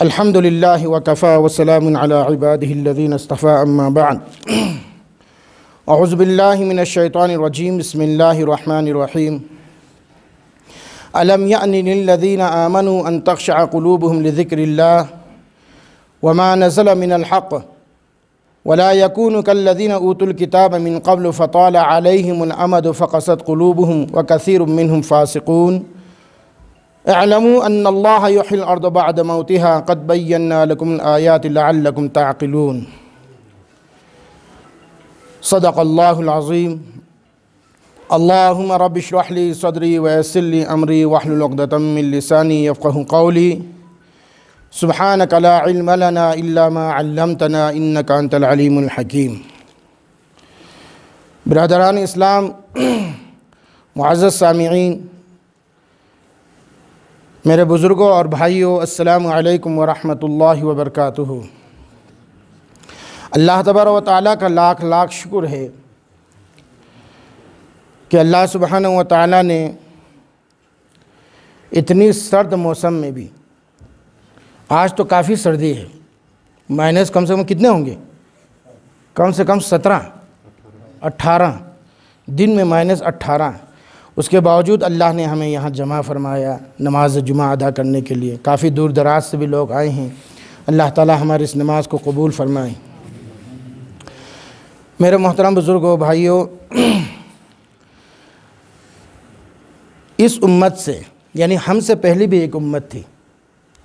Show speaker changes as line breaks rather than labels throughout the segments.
الحمد لله وكفى وسلام على عباده الذين اصطفى أما بعد أعوذ بالله من الشيطان الرجيم بسم الله الرحمن الرحيم ألم يأن للذين آمنوا أن تخشع قلوبهم لذكر الله وما نزل من الحق ولا يكونوا كالذين أوتوا الكتاب من قبل فطال عليهم الأمد فقست قلوبهم وكثير منهم فاسقون اعلموا أن الله يحيي الأرض بعد موتها قد بينا لكم الآيات لعلكم تعقلون صدق الله العظيم اللهم رب اشرح لي صدري ويسر لي أمري واحلل عقدة من لساني يفقه قولي سبحانك لا علم لنا إلا ما علمتنا إنك أنت العليم الحكيم برادران اسلام معزز سامعين मेरे बुज़ुर्गों और भाइयों अस्सलाम वालेकुम वरहमतुल्लाहि वबरकातुहू अल्लाह तबार व ताली का लाख लाख शुक्र है कि अल्लाह सुबहान व ताली ने इतनी सर्द मौसम में भी आज तो काफ़ी सर्दी है माइनस कम से कम कितने होंगे कम से कम सत्रह अट्ठारह दिन में माइनस अट्ठारह उसके बावजूद अल्लाह ने हमें यहाँ जमा फरमाया नमाज जुमा अदा करने के लिए काफ़ी दूर दराज से भी लोग आए हैं अल्लाह ताला हमारी इस नमाज को कबूल फरमाए मेरे मोहतरम बुज़ुर्गो भाइयों इस उम्मत से यानी हमसे पहले भी एक उम्मत थी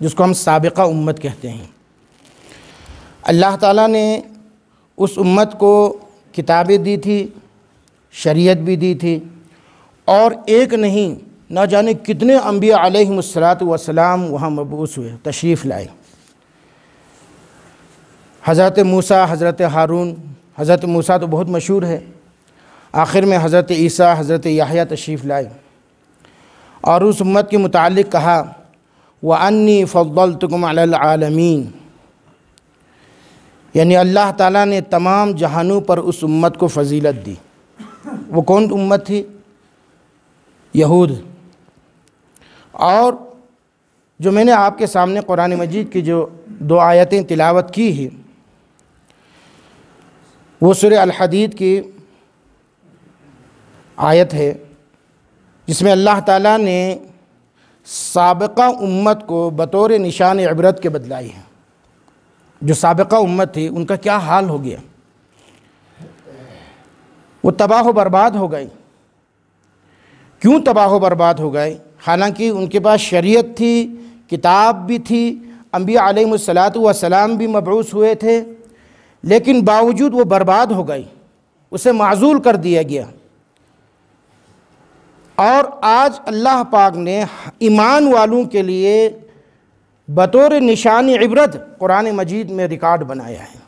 जिसको हम सबका उम्मत कहते हैं अल्लाह ताला ने उस उम्मत को किताबें दी थी शरीयत भी दी थी और एक नहीं ना जाने कितने अम्बिया आलमसलात वसलाम वहाँ मबूस हुए तशरीफ़ लाए हज़रत मूसा हज़रत हारून हज़रत मूसा तो बहुत मशहूर है आखिर में हज़रत ईसा हज़रत याहिया तशरीफ़ लाए और उस उम्मत के मुतालिक कहा व अन्नी तुकम आलमीन यानी अल्लाह ताला ने तमाम जहानों पर उस उम्मत को फजीलत दी वो कौन उम्मत थी यहूद और जो मैंने आपके सामने कुरान मजीद की जो दो आयतें तिलावत की है वो सुर अलहदीद की आयत है जिसमें अल्लाह ताला ने सबका उम्मत को बतौर निशान इबरत के बदलाई है जो सबका उम्मत थी उनका क्या हाल हो गया वो तबाह बर्बाद हो गई क्यों तबाह बर्बाद हो गए हालांकि उनके पास शरीयत थी किताब भी थी अम्बिया आलमसलात भी मबरूस हुए थे लेकिन बावजूद वो बर्बाद हो गई उसे माजूल कर दिया गया और आज अल्लाह पाक ने ईमान वालों के लिए बतौर निशान इबरत कुरान मजीद में रिकॉर्ड बनाया है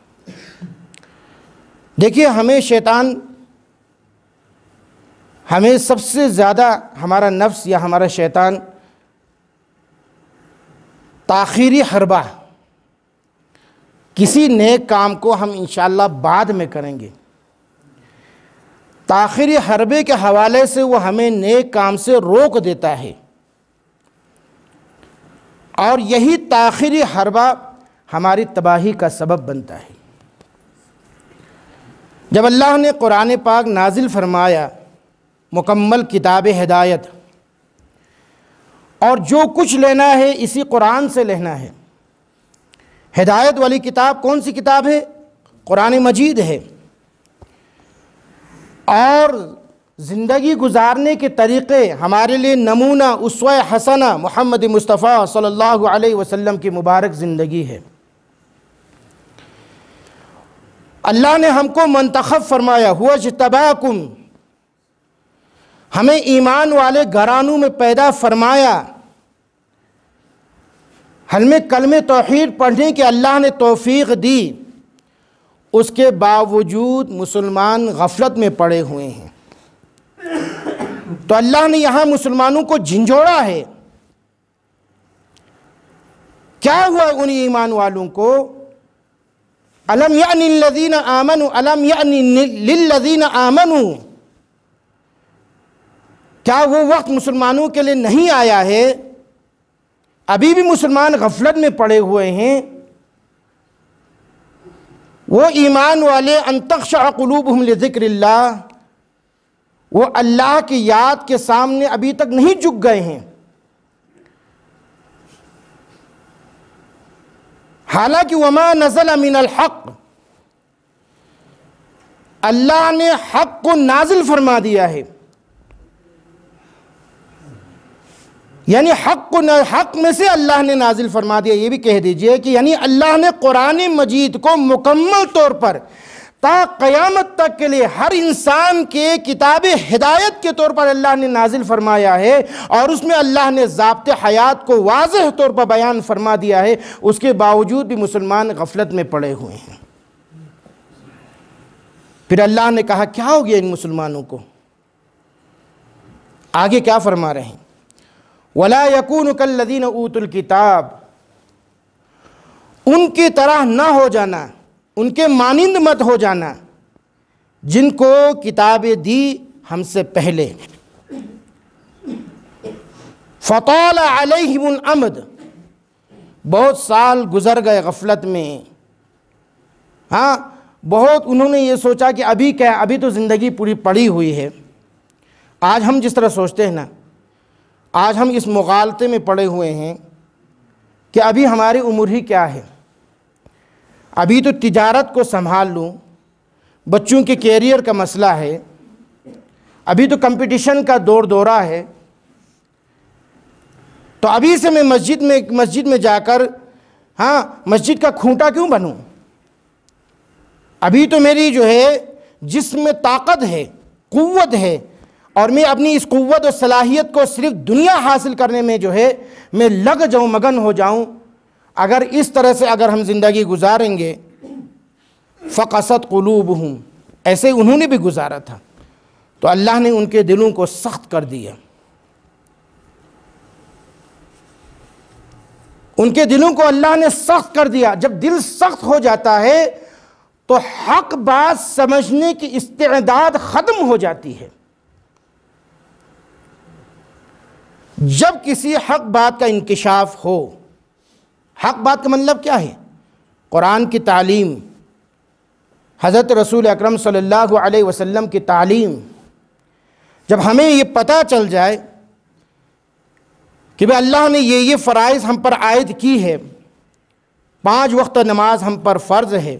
देखिए हमें शैतान हमें सबसे ज़्यादा हमारा नफ्स या हमारा शैतान ताखीरी हरबा किसी नए काम को हम इन बाद में करेंगे ताखिरी हरबे के हवाले से वो हमें नए काम से रोक देता है और यही ताखिरी हरबा हमारी तबाही का सबब बनता है जब अल्लाह ने कुरान पाक नाजिल फरमाया मुकम्मल किताब हदायत और जो कुछ लेना है इसी कुरान से लेना है हिदायत वाली किताब कौन सी किताब है कुरान मजीद है और ज़िंदगी गुजारने के तरीक़े हमारे लिए नमूना उस हसना मोहम्मद मुस्तफ़ा सल्लल्लाहु अलैहि वसल्लम की मुबारक ज़िंदगी है अल्लाह ने हमको मंतखब फरमाया हुआ तबाकुम हमें ईमान वाले घरानों में पैदा फरमाया हमें कलम तोहर पढ़ने के अल्लाह ने तोफ़ी दी उसके बावजूद मुसलमान गफलत में पड़े हुए हैं तो अल्लाह ने यहाँ मुसलमानों को झिझोड़ा है क्या हुआ उन ईमान वालों को अलम यानी लदीन आमन अलम यानी लदीन हूँ क्या वो वक्त मुसलमानों के लिए नहीं आया है अभी भी मुसलमान गफलत में पड़े हुए हैं वो ईमान वाले अकलूब हम ज़िक्र वो अल्लाह की याद के सामने अभी तक नहीं झुक गए हैं हालांकि वमा नज़ल अमीन हक़ अल्लाह ने हक़ को नाजिल फरमा दिया है यानी हक को हक में से अल्लाह ने नाजिल फरमा दिया ये भी कह दीजिए कि यानी अल्लाह ने कुरान मजीद को मुकम्मल तौर पर ता क़यामत तक के लिए हर इंसान के किताब हिदायत के तौर पर अल्लाह ने नाजिल फरमाया है और उसमें अल्लाह ने ज़ाबत हयात को वाज तौर पर बयान फरमा दिया है उसके बावजूद भी मुसलमान गफलत में पड़े हुए हैं फिर अल्लाह ने कहा क्या हो गया इन मुसलमानों को आगे क्या फरमा रहे हैं वला यकून कल्लदीन ऊतुल किताब उनकी तरह ना हो जाना उनके मानिंद मत हो जाना जिनको किताबें दी हमसे पहले फ़तौल अमद बहुत साल गुजर गए गफलत में हाँ बहुत उन्होंने ये सोचा कि अभी क्या अभी तो ज़िंदगी पूरी पड़ी हुई है आज हम जिस तरह सोचते हैं ना आज हम इस मुगालते में पड़े हुए हैं कि अभी हमारी उम्र ही क्या है अभी तो तिजारत को संभाल लूँ बच्चों के कैरियर का मसला है अभी तो कंपटीशन का दौर दौरा है तो अभी से मैं मस्जिद में मस्जिद में जाकर हाँ मस्जिद का खूंटा क्यों बनूं अभी तो मेरी जो है जिसमें ताकत है कुवत है और मैं अपनी इस क़वत और सलाहियत को सिर्फ दुनिया हासिल करने में जो है मैं लग जाऊँ मगन हो जाऊँ अगर इस तरह से अगर हम ज़िंदगी गुजारेंगे फ़कसत कलूब हूँ ऐसे उन्होंने भी गुजारा था तो अल्लाह ने उनके दिलों को सख्त कर दिया उनके दिलों को अल्लाह ने सख्त कर दिया जब दिल सख्त हो जाता है तो हक बात समझने की इस्तेदाद ख़त्म हो जाती है जब किसी हक बात का इंकशाफ हो हक बात का मतलब क्या है कुरान की तालीम हज़रत रसूल अकरम सल्लल्लाहु अलैहि वसल्लम की तालीम जब हमें ये पता चल जाए कि भाई अल्लाह ने ये ये फ़राइज़ हम पर आयद की है पाँच वक्त नमाज हम पर फ़र्ज़ है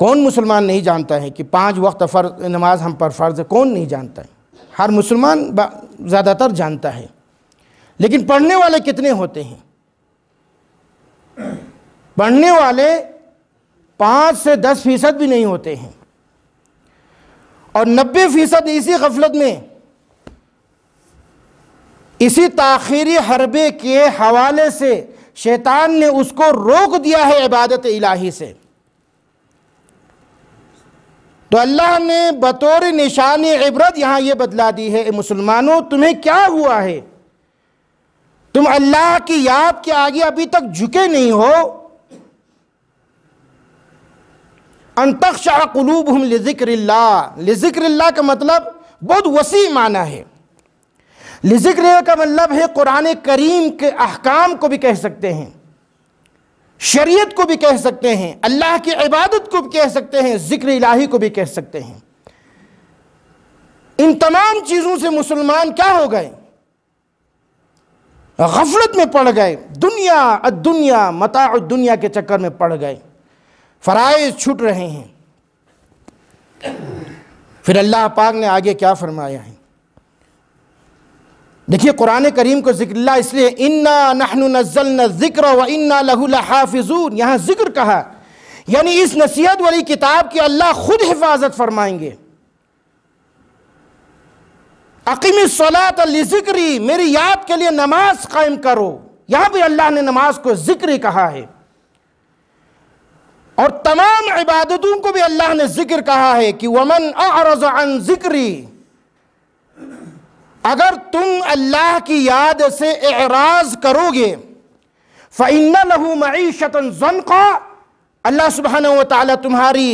कौन मुसलमान नहीं जानता है कि पाँच वक्त फ़र्ज नमाज हम पर फ़र्ज़ कौन नहीं जानता है हर मुसलमान ज़्यादातर जानता है लेकिन पढ़ने वाले कितने होते हैं पढ़ने वाले पाँच से दस फीसद भी नहीं होते हैं और नब्बे फीसद इसी गफलत में इसी ताखीरी हरबे के हवाले से शैतान ने उसको रोक दिया है इबादत इलाही से तो अल्लाह ने बतौर निशान इबरत यहाँ ये बदला दी है मुसलमानों तुम्हें क्या हुआ है तुम अल्लाह की याद के आगे अभी तक झुके नहीं हो अंतक्षा हम लिजिक्रिल्ला लिजिक्रिल्ला का मतलब बहुत वसी माना है लिजिक्र का मतलब है कुरान करीम के अहकाम को भी कह सकते हैं शरीयत को भी कह सकते हैं अल्लाह की इबादत को भी कह सकते हैं ज़िक्र इलाही को भी कह सकते हैं इन तमाम चीज़ों से मुसलमान क्या हो गए गफलत में पड़ गए दुनिया दुनिया मता दुनिया के चक्कर में पड़ गए फराइज छूट रहे हैं फिर अल्लाह पाक ने आगे क्या फरमाया है देखिए कुरान करीम को जिक्र इसलिए इन्ना नहनु नज़ल ज़िक्र व इन्ना लहूलहाफिजून यहाँ ज़िक्र कहा यानी इस नसीहत वाली किताब की अल्लाह खुद हिफाजत फरमाएंगे अकीम सलात ज़िक्री मेरी याद के लिए नमाज कायम करो यहाँ भी अल्लाह ने नमाज को ज़िक्र कहा है और तमाम इबादतों को भी अल्लाह ने ज़िक्र कहा है कि वमन अरज़ अन ज़िक्री अगर तुम अल्लाह की याद से एराज करोगे फ़ैन लहू मीशत जन का अल्लाह सुबहान तला तुम्हारी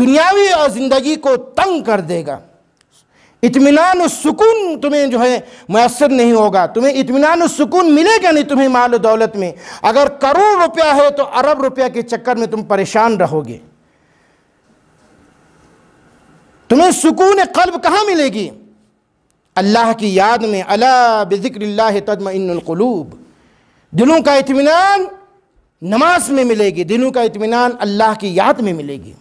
दुनियावी और ज़िंदगी को तंग कर देगा इतमान सुकून तुम्हें जो है मैसर नहीं होगा तुम्हें इतमान सुकून मिलेगा नहीं तुम्हें माल दौलत में अगर करोड़ रुपया है तो अरब रुपया के चक्कर में तुम परेशान रहोगे तुम्हें सुकून कल्ब कहाँ मिलेगी अल्लाह की याद में अला बज़िक्रिल्लाह इनकलूब दिलों का इतमान नमाज में मिलेगी दिलों का इतमान अल्लाह की याद में मिलेगी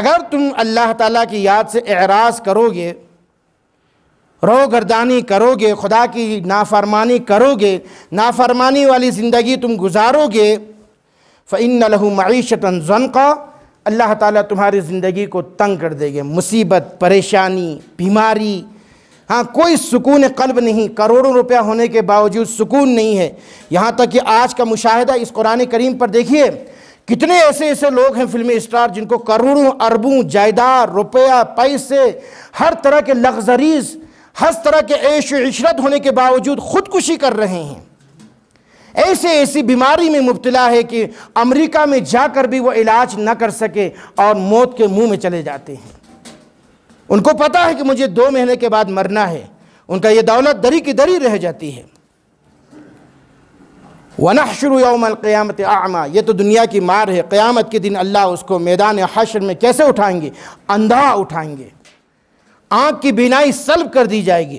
अगर तुम अल्लाह ताला की याद से एराज़ करोगे रो गर्दानी करोगे खुदा की नाफरमानी करोगे नाफरमानी वाली ज़िंदगी तुम गुजारोगे फ़िन लहू मीशतन ज़नका अल्लाह ताला तुम्हारी ज़िंदगी को तंग कर देंगे मुसीबत परेशानी बीमारी हाँ कोई सुकून कल्ब नहीं करोड़ों रुपया होने के बावजूद सुकून नहीं है यहाँ तक कि आज का मुशाहिदा इस कुरान करीम पर देखिए कितने ऐसे ऐसे लोग हैं फिल्मी स्टार जिनको करोड़ों अरबों जायदाद रुपया पैसे हर तरह के लग्जरीज हर तरह के ऐश इशरत होने के बावजूद खुदकुशी कर रहे हैं ऐसे ऐसी बीमारी में मुबतला है कि अमेरिका में जाकर भी वो इलाज न कर सके और मौत के मुंह में चले जाते हैं उनको पता है कि मुझे दो महीने के बाद मरना है उनका ये दौलत दरी की दरी रह जाती है वना शुरू यौमत आमा ये तो दुनिया की मार है क़यामत के दिन अल्लाह उसको मैदान हशर में कैसे उठाएंगे अंधा उठाएंगे आँख की बिनाई सल्ब कर दी जाएगी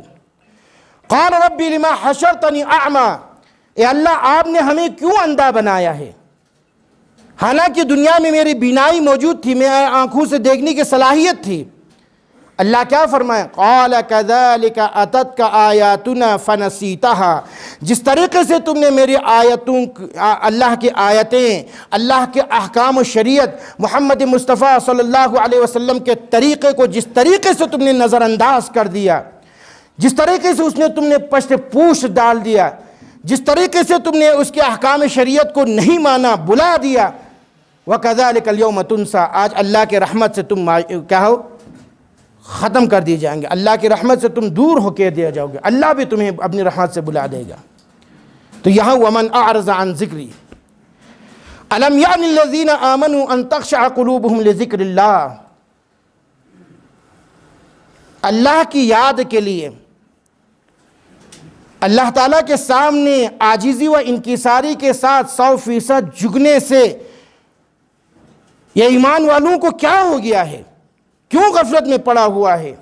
कौन रबी लिमा हशर तनी आमा ए अल्लाह आपने हमें क्यों अंधा बनाया है हालांकि दुनिया में मेरी बीनाई मौजूद थी मैं आंखों से देखने की सलाहियत थी अल्लाह क्या फरमाए का अतत का आयातन फ़नसीता जिस तरीके से तुमने मेरी आयतों अल्लाह की आयतें अल्लाह के अहकाम शरीयत मोहम्मद मुस्तफ़ा सल्लल्लाहु अलैहि वसल्लम के तरीक़े को जिस तरीके से तुमने नज़रअंदाज कर दिया जिस तरीके से उसने तुमने पश्च पूछ डाल दिया जिस तरीके से तुमने उसके अहकाम शरीयत को नहीं माना बुला दिया व मतुनसा आज अल्लाह के रहमत से तुम क्या हो ख़त्म कर दिए जाएंगे अल्लाह की रहमत से तुम दूर होके दिया जाओगे अल्लाह भी तुम्हें अपनी रहमत से बुला देगा तो यहाँ वमन आरजान ज़िक्री अलमयानजीन आमन अन अल्लाह की याद के लिए अल्लाह ताला के सामने आजीज़ी व इनकसारी के साथ सौ फीसद झुकने से यह ईमान वालों को क्या हो गया है क्यों गफलत में पड़ा हुआ है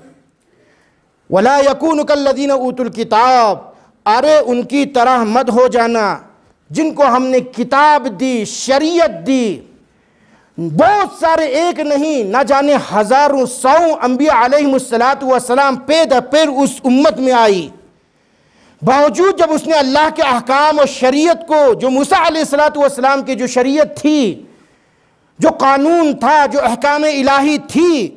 वला यकून कल्लदीन ऊतुल किताब अरे उनकी तरह मत हो जाना जिनको हमने किताब दी शरीयत दी बहुत सारे एक नहीं ना जाने हज़ारों सौ अम्बिया आलमसलात वसलाम पे दर उस उम्मत में आई बावजूद जब उसने अल्लाह के अहकाम और शरीयत को जो मूसा सलातम की जो शरीयत थी जो कानून था जो अहकाम इलाही थी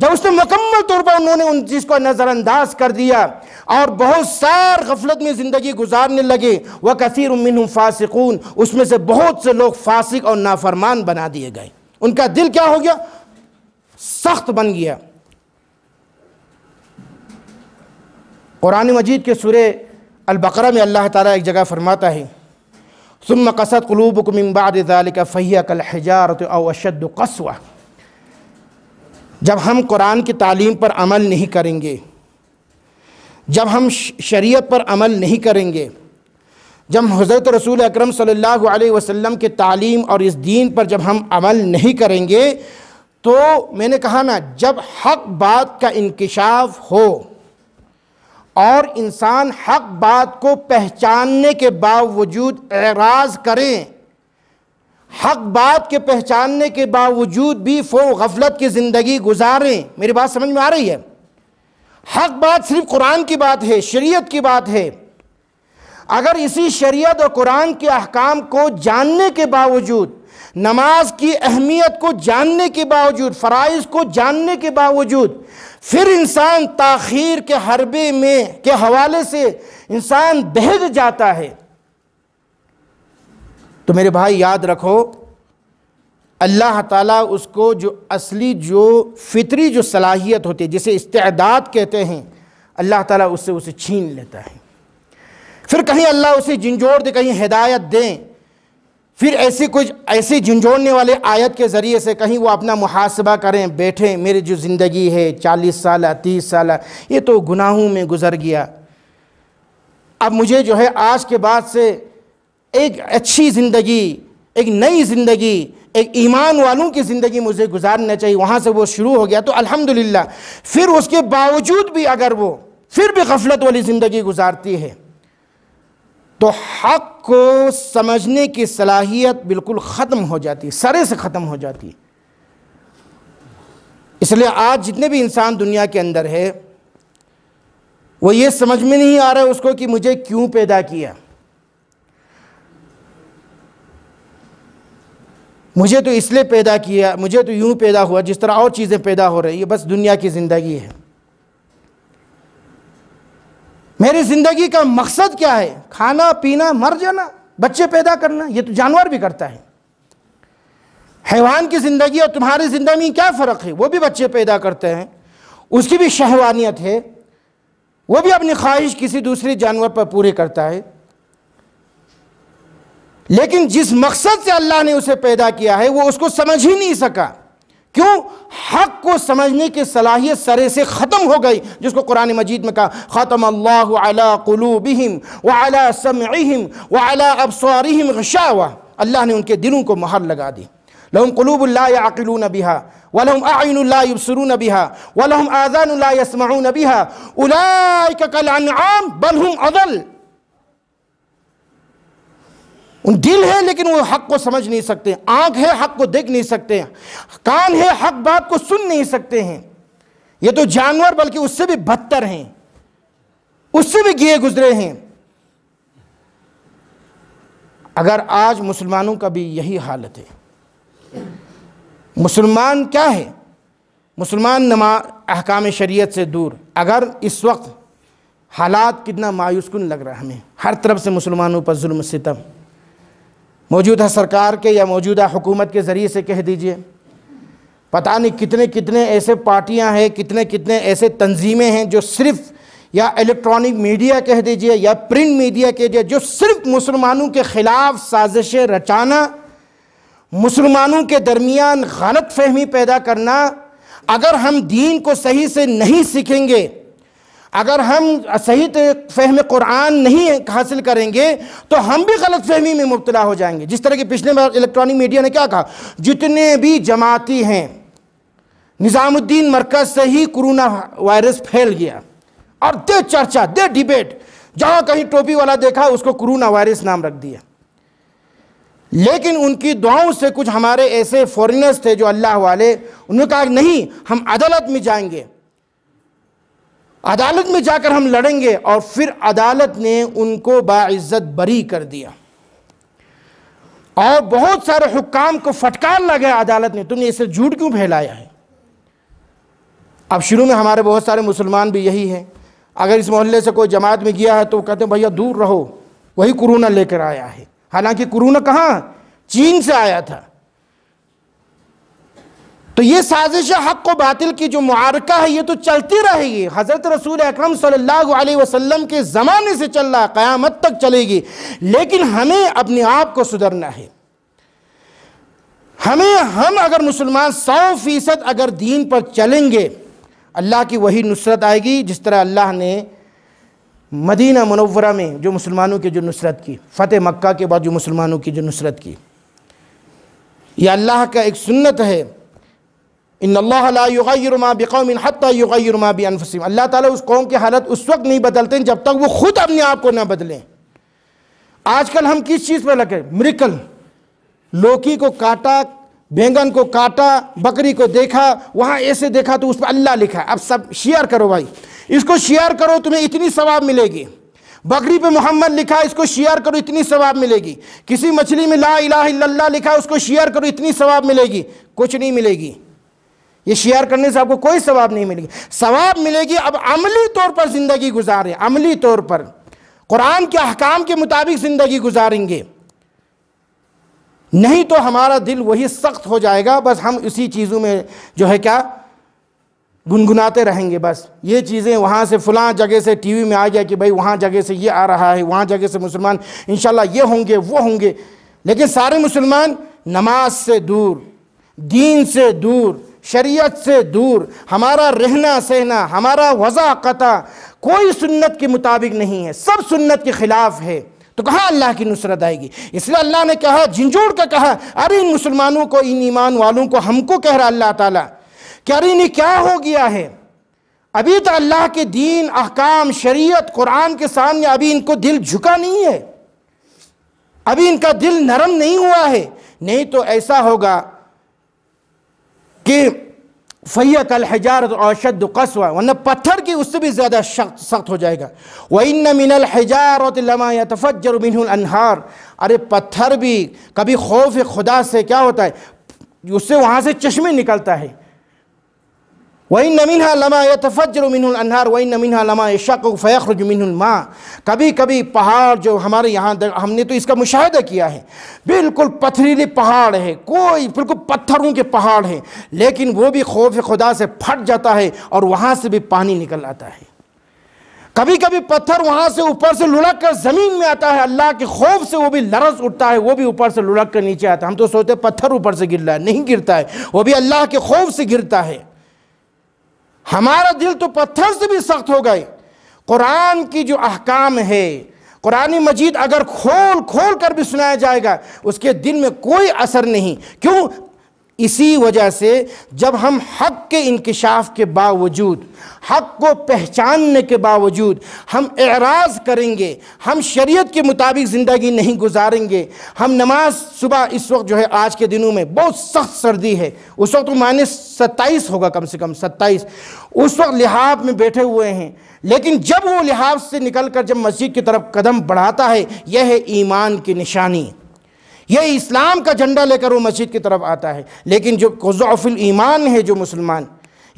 जब उसने मुकम्मल तौर पर उन्होंने उन चीज़ को नज़रअंदाज कर दिया और बहुत सार गफलत में ज़िंदगी गुजारने लगे वह कसीर उमिन फासिकून उसमें से बहुत से लोग फासिक और नाफरमान बना दिए गए उनका दिल क्या हो गया सख्त बन गया कुरान मजीद के सुरे अलबकर में अल्लाह ताला एक जगह फरमाता है सुम कसद कलूब मिम्बादालिक फ़ैया कल हजारत अशद कसवा जब हम कुरान की तालीम पर अमल नहीं करेंगे जब हम शरीयत पर अमल नहीं करेंगे जब हज़रत रसूल अकरम सल्लल्लाहु अलैहि वसल्लम के तालीम और इस दीन पर जब हम अमल नहीं करेंगे तो मैंने कहा ना जब हक बात का इंकशाफ हो और इंसान हक बात को पहचानने के बावजूद एराज करें हक बात के पहचानने के बावजूद भी फो गफलत की ज़िंदगी गुजारें मेरी बात समझ में आ रही है हक बात सिर्फ कुरान की बात है शरीयत की बात है अगर इसी शरीयत और कुरान के अहकाम को जानने के बावजूद नमाज की अहमियत को जानने के बावजूद फ़राइज को जानने के बावजूद फिर इंसान ताखीर के हरबे में के हवाले से इंसान बहज जाता है तो मेरे भाई याद रखो अल्लाह ताला उसको जो असली जो फितरी जो सलाहियत होती है जिसे इस्तेदाद कहते हैं अल्लाह ताला उससे उसे छीन लेता है फिर कहीं अल्लाह उसे जिंजोड़ दे कहीं हिदायत दें फिर ऐसी कुछ ऐसी झुंझोड़ने वाले आयत के ज़रिए से कहीं वो अपना मुहासबा करें बैठें मेरी जो ज़िंदगी है चालीस साल तीस साल ये तो गुनाहों में गुज़र गया अब मुझे जो है आज के बाद से एक अच्छी ज़िंदगी एक नई ज़िंदगी एक ईमान वालों की ज़िंदगी मुझे गुजारना चाहिए वहाँ से वो शुरू हो गया तो अलहमदिल्ला फिर उसके बावजूद भी अगर वो फिर भी गफलत वाली ज़िंदगी गुजारती है तो हक को समझने की सलाहियत बिल्कुल ख़त्म हो जाती है सरे से ख़त्म हो जाती है इसलिए आज जितने भी इंसान दुनिया के अंदर है वो ये समझ में नहीं आ रहा है उसको कि मुझे क्यों पैदा किया मुझे तो इसलिए पैदा किया मुझे तो यूँ पैदा हुआ जिस तरह और चीज़ें पैदा हो रही है बस दुनिया की ज़िंदगी है मेरी जिंदगी का मकसद क्या है खाना पीना मर जाना बच्चे पैदा करना ये तो जानवर भी करता है हैवान की ज़िंदगी और तुम्हारी ज़िंदगी में क्या फ़र्क है वो भी बच्चे पैदा करते हैं उसकी भी शहवानियत है वो भी अपनी ख्वाहिश किसी दूसरे जानवर पर पूरी करता है लेकिन जिस मकसद से अल्लाह ने उसे पैदा किया है वो उसको समझ ही नहीं सका क्यों हक को समझने की सलाहियत सरे से ख़त्म हो गई जिसको कुरान मजीद में कहा ख़त्म अल्लाहलूबिम वहीम समम वाला अल्लाह ने उनके दिलों को महर लगा दी लहम कलूबल्लाकिलून नबी वलहम आयनसरून नबी वलहम आज़ानसमाउन बिहा उलाम बलहम अदल उन दिल है लेकिन वो हक को समझ नहीं सकते आंख है हक को देख नहीं सकते कान है हक बात को सुन नहीं सकते हैं ये तो जानवर बल्कि उससे भी बदतर हैं उससे भी गिए गुजरे हैं अगर आज मुसलमानों का भी यही हालत है मुसलमान क्या है मुसलमान नमा अहकाम शरीयत से दूर अगर इस वक्त हालात कितना मायूसकुन लग रहा है हमें हर तरफ से मुसलमानों पर जुल्म सितम मौजूदा सरकार के या मौजूदा हुकूमत के ज़रिए से कह दीजिए पता नहीं कितने कितने ऐसे पार्टियां हैं कितने कितने ऐसे तंजीमें हैं जो सिर्फ या इलेक्ट्रॉनिक मीडिया कह दीजिए या प्रिंट मीडिया कह दीजिए जो सिर्फ मुसलमानों के ख़िलाफ़ साजिशें रचाना मुसलमानों के दरमियान गलत फहमी पैदा करना अगर हम दीन को सही से नहीं सीखेंगे अगर हम सही फहम कुरान नहीं हासिल करेंगे तो हम भी गलत फहमी में मुबतला हो जाएंगे जिस तरह के पिछले बार इलेक्ट्रॉनिक मीडिया ने क्या कहा जितने भी जमाती हैं निज़ामुद्दीन मरकज़ से ही कोरोना वायरस फैल गया और दे चर्चा दे डिबेट जहाँ कहीं टोपी वाला देखा उसको कोरोना वायरस नाम रख दिया लेकिन उनकी दुआओं से कुछ हमारे ऐसे फॉरेनर्स थे जो अल्लाह वाले उन्होंने कहा नहीं हम अदालत में जाएंगे अदालत में जाकर हम लड़ेंगे और फिर अदालत ने उनको बाज़्ज़त बरी कर दिया और बहुत सारे हुक्काम को फटकार लगाया अदालत ने तुमने इसे झूठ क्यों फैलाया है अब शुरू में हमारे बहुत सारे मुसलमान भी यही हैं अगर इस मोहल्ले से कोई जमात में गया है तो कहते हैं भैया दूर रहो वही कोरोना लेकर आया है हालांकि कोरोना कहाँ चीन से आया था तो ये साजिश हक को बातिल की जो मुआरका है ये तो चलती रहेगी हज़रत रसूल अकरम सल्लल्लाहु अलैहि वसल्लम के ज़माने से चल रहा क़यामत तक चलेगी लेकिन हमें अपने आप को सुधरना है हमें हम अगर मुसलमान सौ फीसद अगर दीन पर चलेंगे अल्लाह की वही नुसरत आएगी जिस तरह अल्लाह ने मदीना मनवरा में जो मुसलमानों की जो नुसरत की फ़तेह मक्का के बाद जो मुसलमानों की जो नुसरत की यह अल्लाह का एक सुन्नत है इन अल्लामा बिकौमिन हतमा बी अल्लाह ताली उस कौम की हालत उस वक्त नहीं बदलते जब तक वो ख़ुद अपने आप को ना बदलें आजकल हम किस चीज़ पर लगे मरिकल लौकी को काटा बैंगन को काटा बकरी को देखा वहाँ ऐसे देखा तो उस पर अल्लाह लिखा अब सब शेयर करो भाई इसको शेयर करो तुम्हें इतनी सवाब मिलेगी बकरी पे मोहम्मद लिखा इसको शेयर करो इतनी सवाब मिलेगी किसी मछली में ला इला लिखा उसको शेयर करो इतनी सवाब मिलेगी कुछ नहीं मिलेगी ये शेयर करने से आपको कोई सवाब नहीं मिलेगी सवाब मिलेगी अब अमली तौर पर ज़िंदगी गुजारें अमली तौर पर कुरान के अहकाम के मुताबिक ज़िंदगी गुजारेंगे नहीं तो हमारा दिल वही सख्त हो जाएगा बस हम इसी चीज़ों में जो है क्या गुनगुनाते रहेंगे बस ये चीज़ें वहाँ से फलां जगह से टीवी में आ गया कि भाई वहाँ जगह से ये आ रहा है वहाँ जगह से मुसलमान इन ये होंगे वो होंगे लेकिन सारे मुसलमान नमाज से दूर दीन से दूर शरीयत से दूर हमारा रहना सहना हमारा वज़ा कता कोई सुन्नत के मुताबिक नहीं है सब सुन्नत के ख़िलाफ़ है तो कहाँ अल्लाह की नुसरत आएगी इसलिए अल्लाह ने कहा झिंझोड़ कर कहा अरे इन मुसलमानों को इन ईमान वालों को हमको कह रहा अल्लाह ताला कि अरे इन्हें क्या हो गया है अभी तो अल्लाह के दीन अहकाम शरीयत कुरान के सामने अभी इनको दिल झुका नहीं है अभी इनका दिल नरम नहीं हुआ है नहीं तो ऐसा होगा कि फ़ैया कल हजारत औशद कसवा वरना पत्थर की उससे भी ज़्यादा सख्त हो जाएगा व न मिनल हजारत लमातफ़र अनहार अरे पत्थर भी कभी खौफ खुदा से क्या होता है उससे वहाँ से चश्मे निकलता है वही नमिन लमा यतफ़र अनहार वही नमिन लमा यशक फ़ैखरज माँ कभी कभी पहाड़ जो हमारे यहाँ हमने तो इसका मुशाह किया है बिल्कुल पथरीले पहाड़ है कोई बिल्कुल पत्थरों के पहाड़ हैं लेकिन वो भी खौफ खुदा से फट जाता है और वहाँ से भी पानी निकल आता है कभी कभी पत्थर वहाँ से ऊपर से लुढ़क कर ज़मीन में आता है अल्लाह के खौफ से वो भी लरस उठता है वो भी ऊपर से लुढ़क कर नीचे आता है हम तो सोचते पत्थर ऊपर से गिर रहा है नहीं गिरता है वो भी अल्लाह के खौफ से गिरता है हमारा दिल तो पत्थर से भी सख्त हो गए कुरान की जो अहकाम है कुरानी मजीद अगर खोल खोल कर भी सुनाया जाएगा उसके दिल में कोई असर नहीं क्यों इसी वजह से जब हम हक के इंकशाफ के बावजूद हक को पहचानने के बावजूद हम एराज करेंगे हम शरीयत के मुताबिक ज़िंदगी नहीं गुजारेंगे हम नमाज सुबह इस वक्त जो है आज के दिनों में बहुत सख्त सर्दी है उस वक्त तो माइनस सत्ताईस होगा कम से कम सत्ताईस उस वक्त लिहाब में बैठे हुए हैं लेकिन जब वो लिहाब से निकल कर जब मस्जिद की तरफ कदम बढ़ाता है यह है ईमान की निशानी ये इस्लाम का झंडा लेकर वो मस्जिद की तरफ आता है लेकिन जो क़ुफ़िल ईमान है जो मुसलमान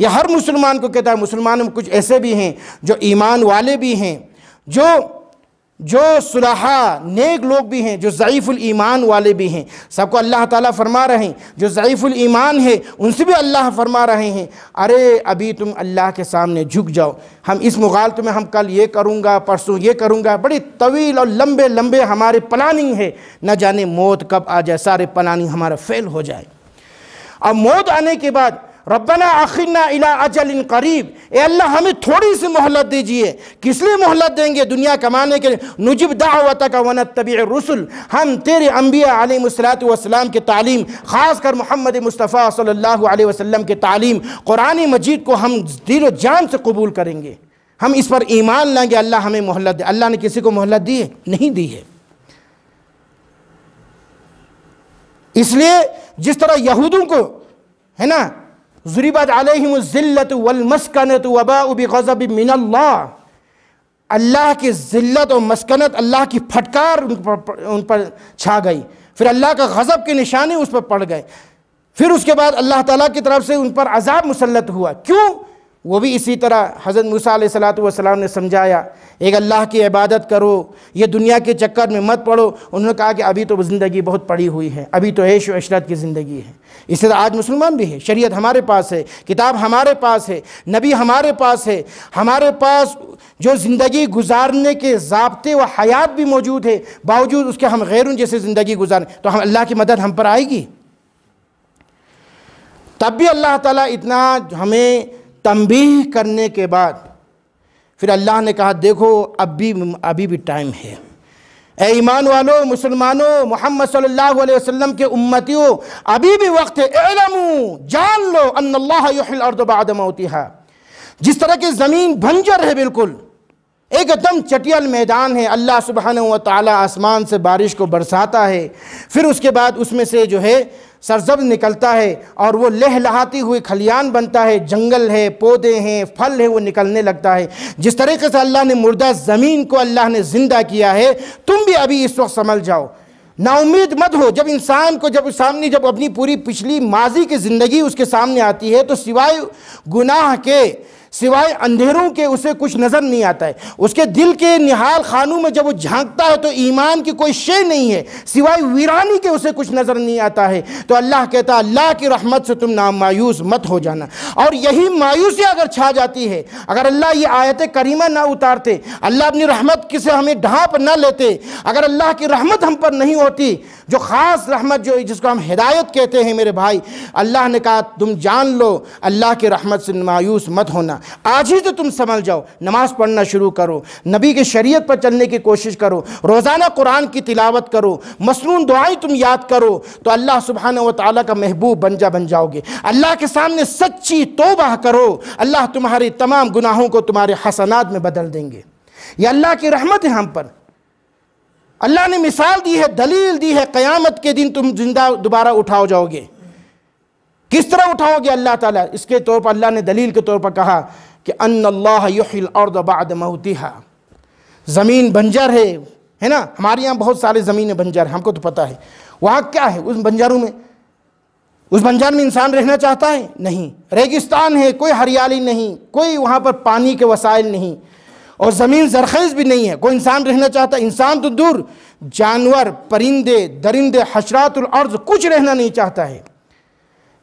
या हर मुसलमान को कहता है मुसलमान कुछ ऐसे भी हैं जो ईमान वाले भी हैं जो जो सुलहा नेक लोग भी हैं जो ज़यीफ़ुल ईमान वाले भी हैं सबको अल्लाह ताला फरमा रहे हैं जो ज़यीफ़ुल ईमान है उनसे भी अल्लाह फरमा रहे हैं अरे अभी तुम अल्लाह के सामने झुक जाओ हम इस मुगालत में हम कल ये करूँगा परसों ये करूँगा बड़ी तवील और लंबे लंबे हमारे प्लानिंग है न जाने मौत कब आ जाए सारे प्लानिंग हमारा फेल हो जाए अब मौत आने के बाद रब्बना आखिरना इला अजल करीब ए अल्लाह हमें थोड़ी सी मोहलत दीजिए किस लिए मोहलत देंगे दुनिया कमाने के लिए नुजब दावत का वन तबी रसुल हम तेरे अम्बिया वसलाम की तालीम ख़ास कर मोहम्मद मुस्तफ़ा सल्ह वसलम की तालीम क़ुरान मजीद को हम दिल जान से कबूल करेंगे हम इस पर ईमान लाएंगे अल्लाह हमें मोहलत दे अल्लाह ने किसी को मोहलत दी है नहीं दी है इसलिए जिस तरह यहूदों को है ना ज़ुरबत आलमज़िल्लत वलमस्कनत वबा गज़ब मिन अल्लाह की ज़िल्लत और मस्कनत अल्लाह की फटकार उन पर उन पर छा गई फिर अल्लाह का गज़ब के निशाने उस पर पड़ गए फिर उसके बाद अल्लाह ताला की तरफ से उन पर अजाब मुसलत हुआ क्यों वो भी इसी तरह हज़रत मूसा सलाम ने समझाया एक अल्लाह की इबादत करो ये दुनिया के चक्कर में मत पड़ो उन्होंने कहा कि अभी तो ज़िंदगी बहुत पड़ी हुई है अभी तो ऐश अशरत की ज़िंदगी है इसी तरह तो आज मुसलमान भी है शरीयत हमारे पास है किताब हमारे पास है नबी हमारे पास है हमारे पास जो ज़िंदगी गुजारने के जबते व हयात भी मौजूद है बावजूद उसके हम गैरों जैसे ज़िंदगी गुजारें तो हम अल्लाह की मदद हम पर आएगी तब भी अल्लाह ताली इतना हमें तंबीह करने के बाद फिर अल्लाह ने कहा देखो अब भी अभी भी टाइम है ए ईमान वालों मुसलमानों मोहम्मद सल्लल्लाहु अलैहि वसल्लम के उम्मतियों अभी भी वक्त है एलमू जान लो हा जिस तरह की ज़मीन भंजर है बिल्कुल एकदम चटियल मैदान है अल्लाह सुबहान व आसमान से बारिश को बरसाता है फिर उसके बाद उसमें से जो है सरजब निकलता है और वो लहलहाती हुई खलियान बनता है जंगल है पौधे हैं फल है वो निकलने लगता है जिस तरीके से अल्लाह ने मुर्दा ज़मीन को अल्लाह ने ज़िंदा किया है तुम भी अभी इस वक्त समझ जाओ नाउमीद मत हो जब इंसान को जब सामने जब अपनी पूरी पिछली माजी की ज़िंदगी उसके सामने आती है तो सिवाय गुनाह के सिवाय अंधेरों के उसे कुछ नज़र नहीं आता है उसके दिल के निहाल खानों में जब वो झांकता है तो ईमान की कोई शे नहीं है सिवाय वीरानी के उसे कुछ नज़र नहीं आता है तो अल्लाह कहता अल्लाह की रहमत से तुम ना मायूस मत हो जाना और यही मायूसी अगर छा जाती है अगर अल्लाह ये आयत करीमा ना उतारते अल्लाह अपनी रहमत किसे हमें ढांप ना लेते अगर अल्लाह की रहमत हम पर नहीं होती जो ख़ास रहमत जो जिसको हम हिदायत कहते हैं मेरे भाई अल्लाह ने कहा तुम जान लो अल्लाह की रहमत से मायूस मत होना आज ही तो तुम समझ जाओ नमाज पढ़ना शुरू करो नबी के शरीयत पर चलने की कोशिश करो रोज़ाना कुरान की तिलावत करो मसनू दुआएं तुम याद करो तो अल्लाह सुबहाना व ताली का महबूब बन जा बन जाओगे अल्लाह के सामने सच्ची तोबा करो अल्लाह तुम्हारे तमाम गुनाहों को तुम्हारे हसनात में बदल देंगे यह अल्लाह की रहमत है हम पर अल्लाह ने मिसाल दी है दलील दी है क़यामत के दिन तुम जिंदा दोबारा उठाओ जाओगे किस तरह उठाओगे अल्लाह ताला इसके तौर पर अल्लाह ने दलील के तौर पर कहा कि अन्बाद मऊतिहा ज़मीन बंजर है है ना हमारे यहाँ बहुत सारे ज़मीनें बंजर हमको तो पता है वहाँ क्या है उस बंजरों में उस बंजार में इंसान रहना चाहता है नहीं रेगिस्तान है कोई हरियाली नहीं कोई वहाँ पर पानी के वसाइल नहीं और ज़मीन जरखेज़ भी नहीं है कोई इंसान रहना चाहता इंसान तो दूर जानवर परिंदे दरिंदे हशरातुल अर्ज कुछ रहना नहीं चाहता है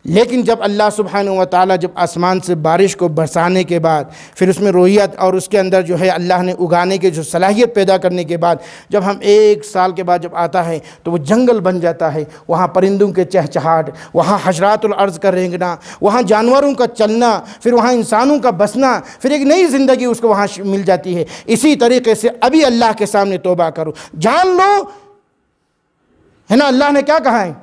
लेकिन जब अल्लाह सुबहान व ताली जब आसमान से बारिश को बरसाने के बाद फिर उसमें रोहियत और उसके अंदर जो है अल्लाह ने उगाने के जो सलाहियत पैदा करने के बाद जब हम एक साल के बाद जब आता है तो वो जंगल बन जाता है वहाँ परिंदों के चहचहाट वहाँ हजरातुलर्ज़ का रेंगना वहाँ जानवरों का चलना फिर वहाँ इंसानों का बसना फिर एक नई ज़िंदगी उसको वहाँ मिल जाती है इसी तरीके से अभी अल्लाह के सामने तोबा करो जान लो है ना अल्लाह ने क्या कहा है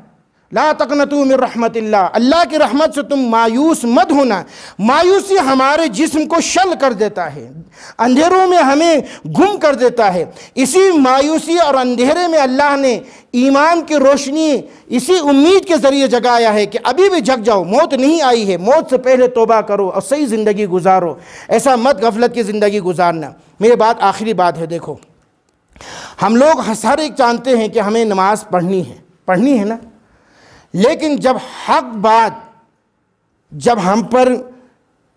ला तकन तुम रहमत अल्लाह की रहमत से तुम मायूस मत होना मायूसी हमारे जिस्म को शल कर देता है अंधेरों में हमें गुम कर देता है इसी मायूसी और अंधेरे में अल्लाह ने ईमान की रोशनी इसी उम्मीद के ज़रिए जगाया है कि अभी भी जग जाओ मौत नहीं आई है मौत से पहले तोबा करो और सही ज़िंदगी गुजारो ऐसा मत गफलत की ज़िंदगी गुजारना मेरी बात आखिरी बात है देखो हम लोग हर एक जानते हैं कि हमें नमाज़ पढ़नी है पढ़नी है ना लेकिन जब हक बात जब हम पर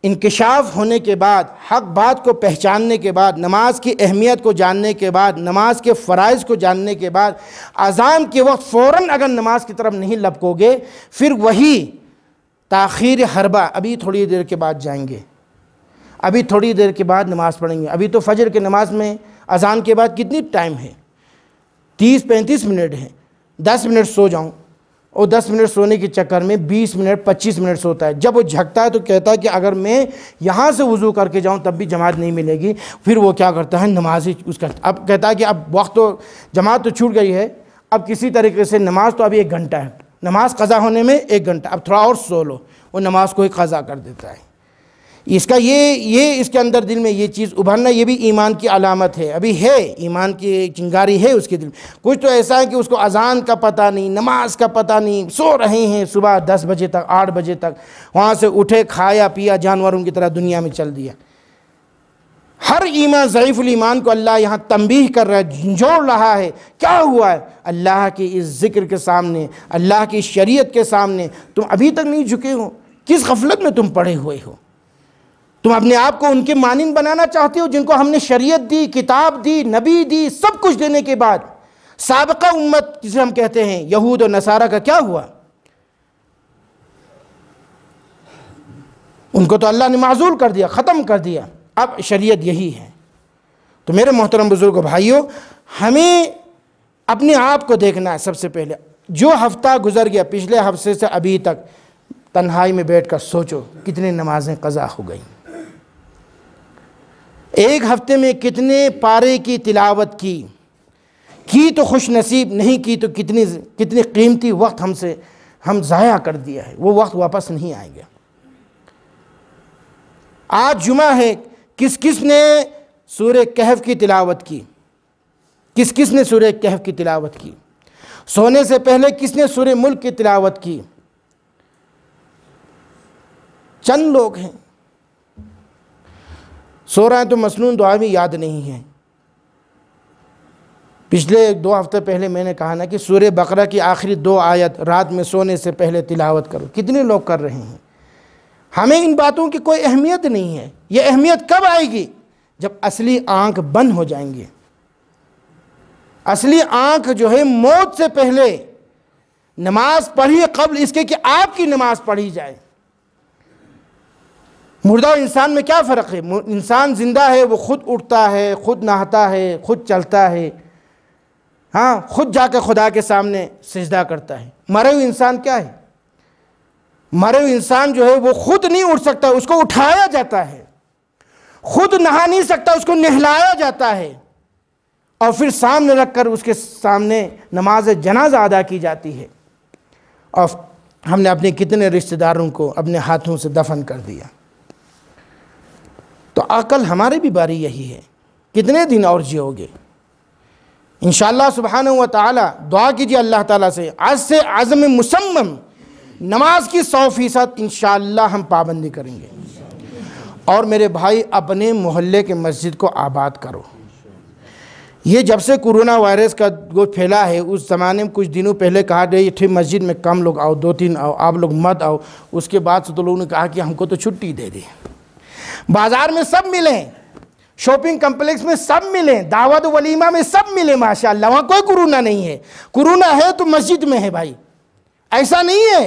इनकशाफ होने के बाद हक बात को पहचानने के बाद नमाज की अहमियत को जानने के बाद नमाज के फ़रज़ को जानने के बाद अज़ान के वक्त फ़ौर अगर नमाज की तरफ नहीं लपकोगे फिर वही तख़िर हरबा अभी थोड़ी देर के बाद जाएंगे अभी थोड़ी देर के बाद नमाज़ पढ़ेंगे अभी तो फजर के नमाज में अज़ान के बाद कितनी टाइम है तीस पैंतीस मिनट है दस मिनट सो जाऊँ और 10 मिनट सोने के चक्कर में 20 मिनट 25 मिनट सोता है जब वो झकता है तो कहता है कि अगर मैं यहाँ से वज़ू करके जाऊँ तब भी जमात नहीं मिलेगी फिर वो क्या करता है नमाज ही उसका अब कहता है कि अब वक्त तो जमात तो छूट गई है अब किसी तरीके से नमाज तो अभी एक घंटा है नमाज कज़ा होने में एक घंटा अब थोड़ा और सो लो वो नमाज को ही कज़ा कर देता है इसका ये ये इसके अंदर दिल में ये चीज़ उभरना ये भी ईमान की अलामत है अभी है ईमान की चिंगारी है उसके दिल में कुछ तो ऐसा है कि उसको अजान का पता नहीं नमाज का पता नहीं सो रहे हैं सुबह दस बजे तक आठ बजे तक वहाँ से उठे खाया पिया जानवरों की तरह दुनिया में चल दिया हर ईमान ईमान को अल्लाह यहाँ तंबीह कर रहा है झुंझोड़ रहा है क्या हुआ है अल्लाह के इस ज़िक्र के सामने अल्लाह की शरीयत के सामने तुम अभी तक नहीं झुके हो किस गफलत में तुम पड़े हुए हो तुम अपने आप को उनके मानिंद बनाना चाहते हो जिनको हमने शरीयत दी किताब दी नबी दी सब कुछ देने के बाद सबका उम्मत जिसे हम कहते हैं यहूद और नसारा का क्या हुआ उनको तो अल्लाह ने माजूल कर दिया ख़त्म कर दिया अब शरीयत यही है तो मेरे मोहतरम बुज़ुर्ग भाइयों हमें अपने आप को देखना है सबसे पहले जो हफ्ता गुजर गया पिछले हफ्ते से अभी तक तन्हाई में बैठकर सोचो कितनी नमाज़ें कज़ा हो गई एक हफ्ते में कितने पारे की तिलावत की की तो खुश नसीब नहीं की तो कितनी कितनी कीमती वक्त हमसे हम ज़ाया कर दिया है वो वक्त वापस नहीं आएगा आज जुमा है किस किस ने सूर्य कहफ की तिलावत की किस किस ने सूर्य कहफ की तिलावत की सोने से पहले किसने सूर्य मुल्क की तिलावत की चंद लोग हैं सो रहा है तो मसनून दुआ भी याद नहीं है पिछले एक दो हफ्ते पहले मैंने कहा ना कि सूर्य बकरा की आखिरी दो आयत रात में सोने से पहले तिलावत करो कितने लोग कर रहे हैं हमें इन बातों की कोई अहमियत नहीं है ये अहमियत कब आएगी जब असली आंख बंद हो जाएंगे असली आंख जो है मौत से पहले नमाज पढ़िए कबल इसके कि आपकी नमाज पढ़ी जाए मुर्दा इंसान में क्या फ़र्क है इंसान ज़िंदा है वो खुद उठता है खुद नहाता है खुद चलता है हाँ खुद जाकर खुदा के सामने सजदा करता है मरे हुए इंसान क्या है मरे हुए इंसान जो है वो खुद नहीं उठ सकता उसको उठाया जाता है खुद नहा नहीं सकता उसको नहलाया जाता है और फिर सामने रख कर उसके सामने नमाज जनाजा अदा की जाती है और हमने अपने कितने रिश्तेदारों को अपने हाथों से दफन कर दिया तो अकल हमारी भी बारी यही है कितने दिन और जियोगे इन सुबहान व दुआ कीजिए अल्लाह ताला से आज से आज़म मुसम्म नमाज की सौ फ़ीसद इन हम पाबंदी करेंगे और मेरे भाई अपने मोहल्ले के मस्जिद को आबाद करो ये जब से कोरोना वायरस का वो फैला है उस ज़माने में कुछ दिनों पहले कहा गया ठीक मस्जिद में कम लोग आओ दो तीन आओ आप लोग मत आओ उसके बाद से तो लोगों ने कहा कि हमको तो छुट्टी दे दी बाजार में सब मिले शॉपिंग कॉम्प्लेक्स में सब मिले दावत वलीमा में सब मिले माशाल्लाह वहां कोई कोरोना नहीं है कोरोना है तो मस्जिद में है भाई ऐसा नहीं है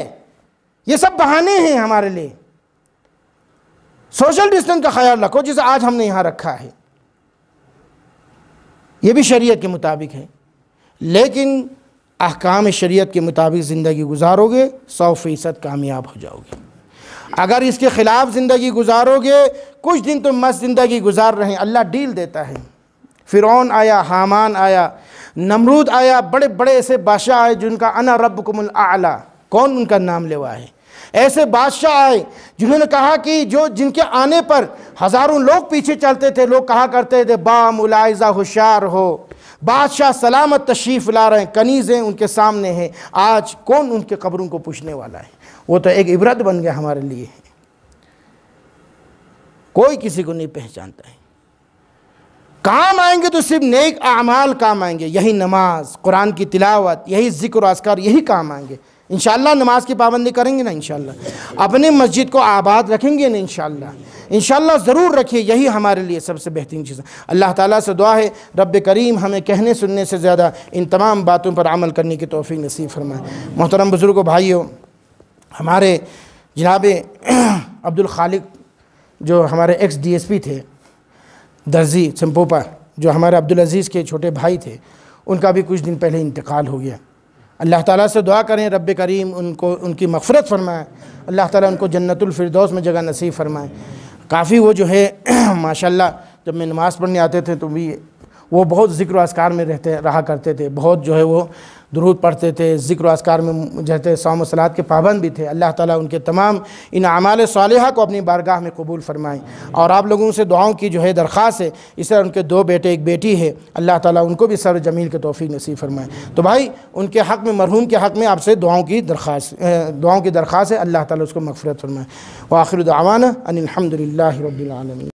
ये सब बहाने हैं हमारे लिए सोशल डिस्टेंस का ख्याल रखो जिसे आज हमने यहां रखा है ये भी शरीयत के मुताबिक है लेकिन अहकाम शरीयत के मुताबिक ज़िंदगी गुजारोगे सौ फ़ीसद कामयाब हो जाओगे अगर इसके ख़िलाफ़ ज़िंदगी गुजारोगे कुछ दिन तुम तो मस्त ज़िंदगी गुजार रहे हैं अल्लाह डील देता है फ़िरौन आया हामान आया नमरूद आया बड़े बड़े ऐसे बादशाह आए जिनका अना रबकुमुल आला कौन उनका नाम लेवा है ऐसे बादशाह आए जिन्होंने कहा कि जो जिनके आने पर हज़ारों लोग पीछे चलते थे लोग कहा करते थे बा मुलायजा होशार हो बादशाह सलामत तशरीफ़ ला रहे हैं कनीज़ें उनके सामने हैं आज कौन उनके कब्रों को पूछने वाला है वो तो एक इबरत बन गया हमारे लिए कोई किसी को नहीं पहचानता है काम आएंगे तो सिर्फ नेक अमाल काम आएंगे यही नमाज कुरान की तिलावत यही जिक्र असकार यही काम आएंगे इन नमाज की पाबंदी करेंगे ना इंशाल्लाह अपने मस्जिद को आबाद रखेंगे ना इन इंशाल्लाह ज़रूर रखिए यही हमारे लिए सबसे बेहतरीन चीज़ है अल्लाह ताला से दुआ है रब करीम हमें कहने सुनने से ज़्यादा इन तमाम बातों पर अमल करने की तोफ़ी नसीब फरमाए मोहतरम बुज़ुर्गो भाइयों हमारे जनाब अब्दुल खालिक जो हमारे एक्स डीएसपी थे दर्जी चंपोपा जो हमारे अब्दुल अजीज़ के छोटे भाई थे उनका भी कुछ दिन पहले इंतकाल हो गया अल्लाह ताला से दुआ करें रब करीम उनको उनकी मफ़रत फरमाए अल्लाह ताला उनको जन्नतफरदौस में जगह नसीब फरमाए काफ़ी वो जो है माशाल्लाह जब मैं नमाज़ पढ़ने आते थे तो भी वो बहुत ज़िक्र असकार में रहते रहा करते थे बहुत जो है वो दरूद पढ़ते थे ज़िक्र असकार में जैसे सौम सलाद के पाबंद भी थे अल्लाह ताला उनके तमाम इन अमाल सालह को अपनी बारगाह में कबूल फरमाएँ और आप लोगों से दुआओं की जो है दरख्वास्त है इस तरह उनके दो बेटे एक बेटी है अल्लाह ताला उनको भी सर जमील के तोफ़ी नसीब फरमाएँ तो भाई उनके हक़ में मरहूम के हक़ में आपसे दुआओं की दरख्वास दुआओं की दरख्वास है अल्लाह तक उसको फ़रमाएँ फरमाए वाखिर दावाना अनिलहमदिल्ला रबीआलमी